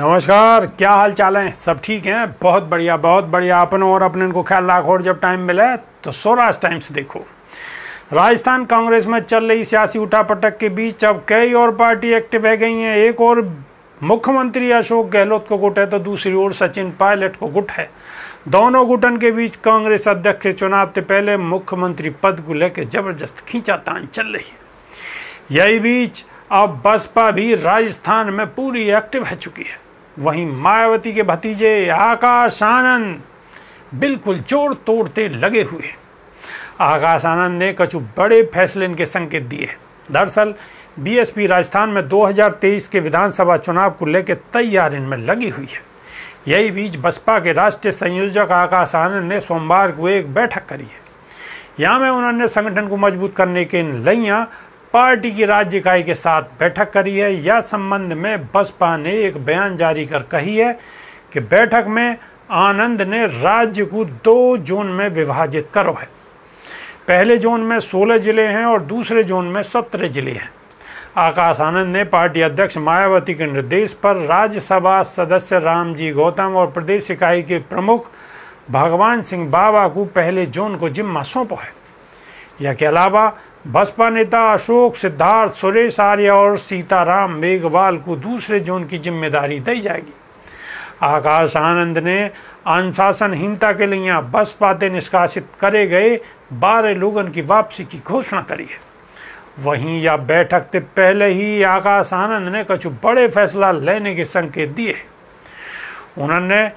नमस्कार क्या हाल चाल हैं सब ठीक हैं बहुत बढ़िया बहुत बढ़िया अपनों और अपने को ख्याल लाख और जब टाइम मिले तो सोराज टाइम्स देखो राजस्थान कांग्रेस में चल रही सियासी उठापटक के बीच अब कई और पार्टी एक्टिव है गई हैं एक और मुख्यमंत्री अशोक गहलोत को गुट है तो दूसरी ओर सचिन पायलट को गुट है दोनों गुटन के बीच कांग्रेस अध्यक्ष के चुनाव से पहले मुख्यमंत्री पद को लेकर जबरदस्त खींचातान चल रही है यही बीच अब बसपा भी राजस्थान में पूरी एक्टिव है चुकी है वहीं मायावती के भतीजे आकाश आनंद बिल्कुल जोड़ तोड़ते लगे हुए आकाश आनंद ने कछु बड़े फैसले इनके संकेत दिए दरअसल बीएसपी राजस्थान में 2023 के विधानसभा चुनाव को लेकर तैयार इनमें लगी हुई है यही बीच बसपा के राष्ट्रीय संयोजक आकाश आनंद ने सोमवार को एक बैठक करी है यहाँ में उन्होंने संगठन को मजबूत करने के इन पार्टी की राज्य इकाई के साथ बैठक करी है यह संबंध में बसपा ने एक बयान जारी कर कही है कि बैठक में आनंद ने राज्य को दो जोन में विभाजित करो है पहले जोन में 16 जिले हैं और दूसरे जोन में 17 जिले हैं आकाश आनंद ने पार्टी अध्यक्ष मायावती के निर्देश पर राज्यसभा सदस्य रामजी गौतम और प्रदेश इकाई के प्रमुख भगवान सिंह बाबा को पहले जोन को जिम्मा सौंपा है यह के अलावा बसपा नेता अशोक सिद्धार्थ सुरेश आर्य और सीताराम मेघवाल को दूसरे जोन की जिम्मेदारी दी जाएगी आकाश आनंद ने अनुशासनहीनता के लिए बसपा से निष्कासित करे गए बारह लोगों की वापसी की घोषणा करी है वहीं यह बैठक से पहले ही आकाश आनंद ने कुछ बड़े फैसला लेने के संकेत दिए उन्होंने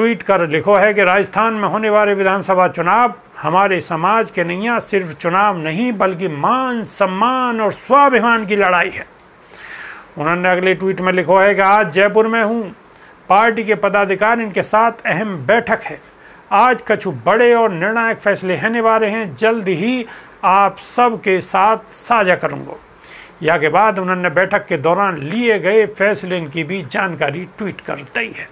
ट्वीट कर लिखो है कि राजस्थान में होने वाले विधानसभा चुनाव हमारे समाज के नैया सिर्फ चुनाव नहीं बल्कि मान सम्मान और स्वाभिमान की लड़ाई है उन्होंने अगले ट्वीट में लिखो है कि आज जयपुर में हूँ पार्टी के पदाधिकार इनके साथ अहम बैठक है आज कछु बड़े और निर्णायक फैसले होने वाले हैं जल्द ही आप सबके साथ साझा करूँगा यह के बाद उन्होंने बैठक के दौरान लिए गए फैसले की भी जानकारी ट्वीट कर दी है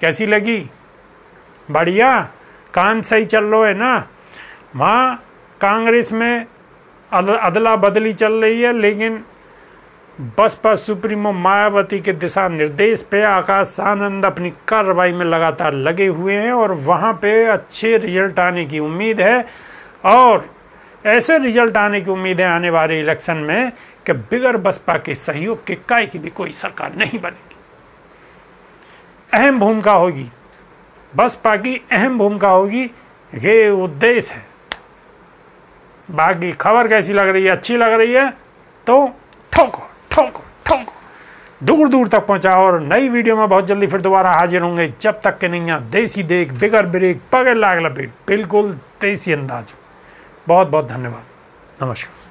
कैसी लगी बढ़िया काम सही चल रहा है ना वहाँ कांग्रेस में अदला बदली चल रही है लेकिन बसपा सुप्रीमो मायावती के दिशा निर्देश पे आकाश आनंद अपनी कार्रवाई में लगातार लगे हुए हैं और वहाँ पे अच्छे रिजल्ट आने की उम्मीद है और ऐसे रिजल्ट आने की उम्मीद है आने वाले इलेक्शन में कि बिगर बसपा के सहयोग के काय की भी कोई सरकार नहीं बनेगी अहम भूमिका होगी बसपा की अहम भूमिका होगी ये उद्देश्य है बाकी खबर कैसी लग रही है अच्छी लग रही है तो ठोको ठोको ठोको दूर दूर तक पहुंचाओ और नई वीडियो में बहुत जल्दी फिर दोबारा हाजिर होंगे जब तक के नहीं यहाँ देसी देख बिगर ब्रेक पगड़ लाग लपेट बिल्कुल देसी अंदाज बहुत बहुत धन्यवाद नमस्कार